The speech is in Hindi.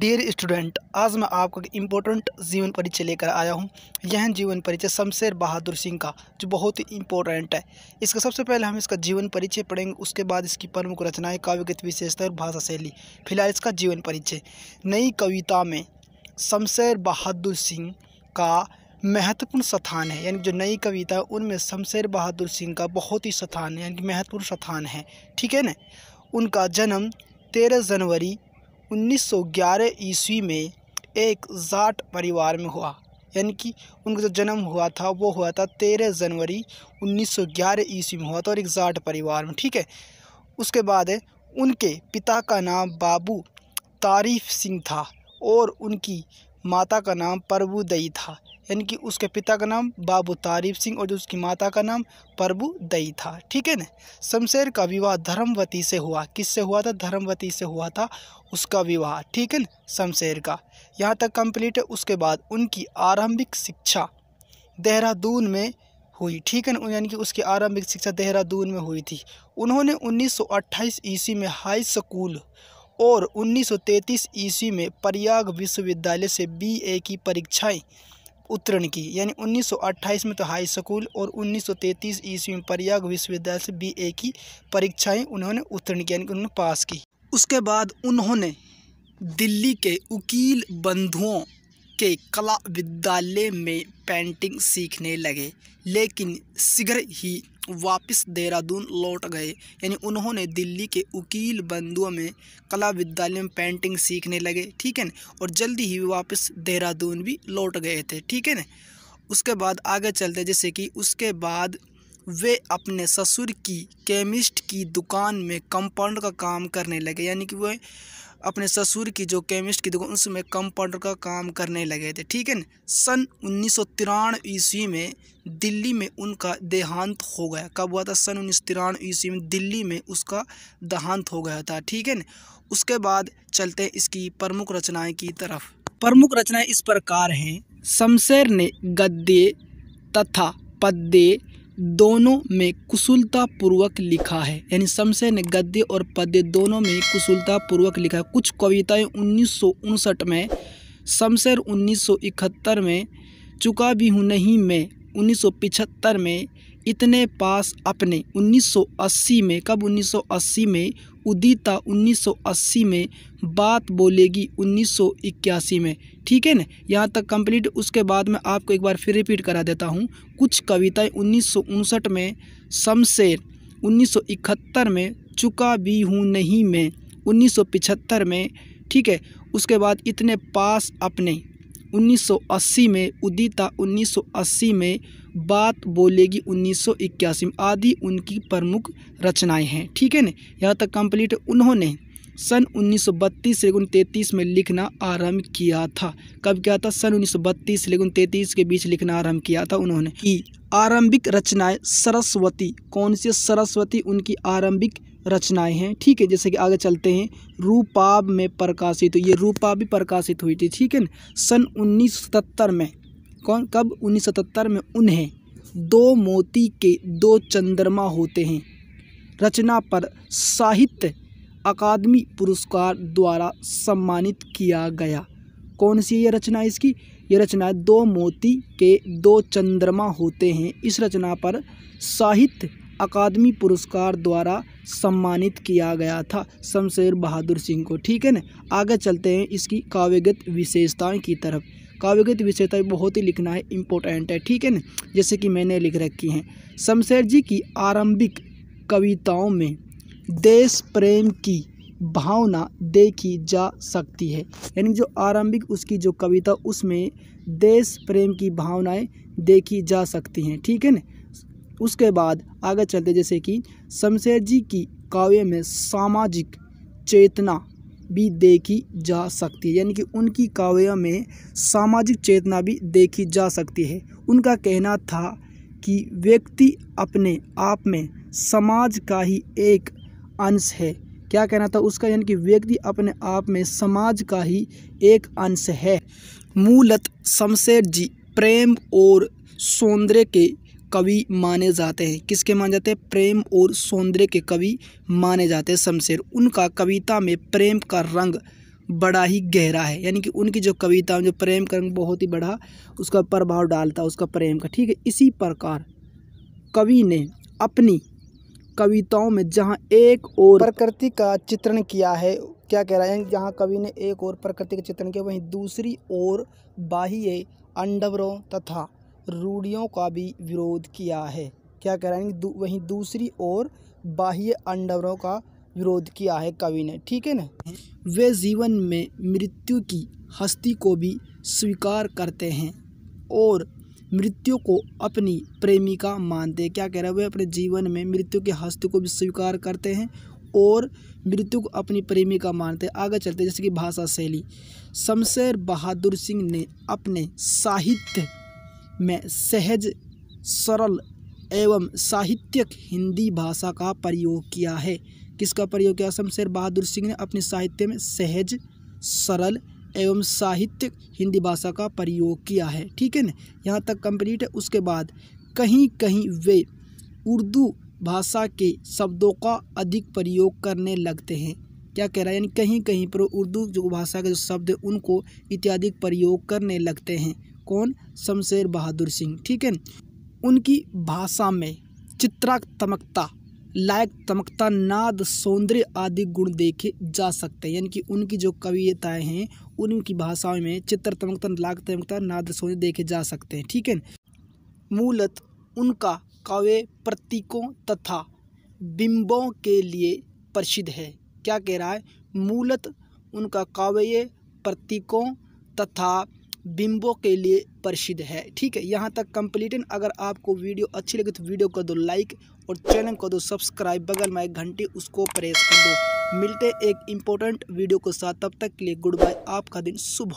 डियर स्टूडेंट आज मैं आपको एक इम्पोर्टेंट जीवन परिचय लेकर आया हूँ यह जीवन परिचय शमशेर बहादुर सिंह का जो बहुत ही इम्पोर्टेंट है इसका सबसे पहले हम इसका जीवन परिचय पढ़ेंगे उसके बाद इसकी प्रमुख रचनाएं काव्यगत विशेषता और भाषा शैली फिलहाल इसका जीवन परिचय नई कविता में शमशेर बहादुर सिंह का महत्वपूर्ण स्थान है यानी जो नई कविता है उनमें शमशेर बहादुर सिंह का बहुत ही स्थान है यानी महत्वपूर्ण स्थान है ठीक है न उनका जन्म तेरह जनवरी 1911 ईस्वी में एक जाट परिवार में हुआ यानी कि उनका जो जन्म हुआ था वो हुआ था तेरह जनवरी 1911 ईस्वी में हुआ था और एक जाट परिवार में ठीक है उसके बाद है उनके पिता का नाम बाबू तारीफ सिंह था और उनकी माता का नाम प्रभुदई था यानी कि उसके पिता का नाम बाबू तारीफ सिंह और जो उसकी माता का नाम प्रभु दई था ठीक है ना शमशेर का विवाह धर्मवती से हुआ किससे हुआ था धर्मवती से हुआ था उसका विवाह ठीक है ना शमशेर का यहाँ तक कंप्लीट है उसके बाद उनकी आरंभिक शिक्षा देहरादून में हुई ठीक है यानी कि उसकी आरंभिक शिक्षा देहरादून में हुई थी उन्होंने उन्नीस ईस्वी में हाई स्कूल और 1933 ईस्वी में प्रयाग विश्वविद्यालय से बीए की परीक्षाएं उत्तीर्ण की यानी 1928 में तो हाई स्कूल और 1933 ईस्वी में प्रयाग विश्वविद्यालय से बीए की परीक्षाएं उन्होंने उत्तीर्ण की यानी उन्होंने पास की उसके बाद उन्होंने दिल्ली के वकील बंधुओं के कला विद्यालय में पेंटिंग सीखने लगे लेकिन शीघ्र ही वापस देहरादून लौट गए यानी उन्होंने दिल्ली के वकील बंधुओं में कला विद्यालय में पेंटिंग सीखने लगे ठीक है ना और जल्दी ही वापस देहरादून भी लौट गए थे ठीक है ना उसके बाद आगे चलते जैसे कि उसके बाद वे अपने ससुर की केमिस्ट की दुकान में कंपाउंड का काम करने लगे यानी कि वह अपने ससुर की जो केमिस्ट की दुकान उसमें कंपाउंडर का काम करने लगे थे ठीक है ना सन उन्नीस सौ तिरानवे ईस्वी में दिल्ली में उनका देहांत हो गया कब हुआ था सन उन्नीस सौ तिरानवे ईस्वी में दिल्ली में उसका देहांत हो गया था ठीक है ना उसके बाद चलते इसकी प्रमुख रचनाएं की तरफ प्रमुख रचनाएं इस प्रकार हैं शमशेर ने गद्दे तथा पद्दे दोनों में कुशलतापूर्वक लिखा है यानी शमशे ने गद्य और पद्य दोनों में कुशलतापूर्वक लिखा है कुछ कविताएं उन्नीस में शमशेर 1971 में चुका भी हूँ नहीं मैं 1975 में इतने पास अपने 1980 में कब 1980 में उदिता 1980 में बात बोलेगी 1981 में ठीक है ना यहाँ तक कंप्लीट उसके बाद मैं आपको एक बार फिर रिपीट करा देता हूँ कुछ कविताएं उन्नीस में शमशेर 1971 में चुका भी हूँ नहीं मैं 1975 में ठीक है उसके बाद इतने पास अपने 1980 में उदिता 1980 में बात बोलेगी 1981 में आदि उनकी प्रमुख रचनाएं हैं ठीक है ना यहाँ तक कंप्लीट उन्होंने सन उन्नीस से लेकिन तैंतीस में लिखना आरंभ किया था कब किया था सन उन्नीस से लेकिन तैतीस के बीच लिखना आरंभ किया था उन्होंने कि आरंभिक रचनाएं सरस्वती कौन सी सरस्वती उनकी आरंभिक रचनाएं हैं ठीक है जैसे कि आगे चलते हैं रूपाब में प्रकाशित तो ये रूपाब भी प्रकाशित हुई थी ठीक है ना सन 1977 में कौन कब 1977 में उन्हें दो मोती के दो चंद्रमा होते हैं रचना पर साहित्य अकादमी पुरस्कार द्वारा सम्मानित किया गया कौन सी ये रचना इसकी ये रचना दो मोती के दो चंद्रमा होते हैं इस रचना पर साहित्य अकादमी पुरस्कार द्वारा सम्मानित किया गया था शमशेर बहादुर सिंह को ठीक है ना आगे चलते हैं इसकी काव्यगत विशेषताएं की तरफ काव्यगत विशेषताएं बहुत ही लिखना है इम्पोर्टेंट है ठीक है ना जैसे कि मैंने लिख रखी हैं शमशेर जी की आरंभिक कविताओं में देश प्रेम की भावना देखी जा सकती है यानी जो आरंभिक उसकी जो कविता उसमें देश प्रेम की भावनाएं देखी जा सकती हैं ठीक है ना उसके बाद आगे चलते जैसे कि शमशेर जी की काव्य में सामाजिक चेतना भी देखी जा सकती है यानी कि उनकी काव्य में सामाजिक चेतना भी देखी जा सकती है उनका कहना था कि व्यक्ति अपने आप में समाज का ही एक अंश है क्या कहना था उसका यानी कि व्यक्ति अपने आप में समाज का ही एक अंश है मूलत शमशेर जी प्रेम और सौंदर्य के कवि माने जाते हैं किसके माने जाते हैं प्रेम और सौंदर्य के कवि माने जाते हैं शमशेर उनका कविता में प्रेम का रंग बड़ा ही गहरा है यानी कि उनकी जो कविता जो प्रेम का रंग बहुत ही बड़ा उसका प्रभाव डालता है उसका प्रेम का ठीक है इसी प्रकार कवि ने अपनी कविताओं में जहाँ एक और प्रकृति का चित्रण किया है क्या कह रहा है जहाँ कवि ने एक और प्रकृति का चित्रण किया वहीं दूसरी ओर बाह्य अंडवरों तथा रूढ़ियों का भी विरोध किया है क्या कह रहे हैं दू, वहीं दूसरी ओर बाह्य अंडवरों का विरोध किया है कवि ने ठीक है ना वे जीवन में मृत्यु की हस्ती को भी स्वीकार करते हैं और मृत्यु को अपनी प्रेमिका मानते हैं क्या कह रहे हैं वे अपने जीवन में मृत्यु के हस्ती को भी स्वीकार करते हैं और मृत्यु को अपनी प्रेमिका मानते हैं आगे चलते जैसे कि भाषा शैली शमशेर बहादुर सिंह ने अपने साहित्य में सहज सरल एवं साहित्यिक हिंदी भाषा का प्रयोग किया है किसका प्रयोग किया शमशेर बहादुर सिंह ने अपने साहित्य में सहज सरल एवं साहित्यिक हिंदी भाषा का प्रयोग किया है ठीक है ना यहाँ तक कंप्लीट है उसके बाद कहीं कहीं वे उर्दू भाषा के शब्दों का अधिक प्रयोग करने लगते हैं क्या कह रहा है यानी कहीं कहीं पर उर्दू जो भाषा के जो शब्द उनको इत्यादि प्रयोग करने लगते हैं कौन शमशेर बहादुर सिंह ठीक है उनकी भाषा में चित्रात्मकता लायक तमकता नाद सौंदर्य आदि गुण देखे जा सकते हैं यानी कि उनकी जो कविताएं हैं उनकी भाषाओं में चित्र तमकता लायक तमकता नाद सौंदर्य देखे जा सकते हैं ठीक है मूलत उनका काव्य प्रतीकों तथा बिंबों के लिए प्रसिद्ध है क्या कह रहा है मूलत उनका काव्य प्रतीकों तथा बिम्बो के लिए प्रसिद्ध है ठीक है यहाँ तक कम्प्लीटन अगर आपको वीडियो अच्छी लगी तो वीडियो कर दो लाइक और चैनल को दो सब्सक्राइब बगल में एक घंटे उसको प्रेस कर दो मिलते एक इम्पोर्टेंट वीडियो के साथ तब तक के लिए गुड बाय आपका दिन शुभ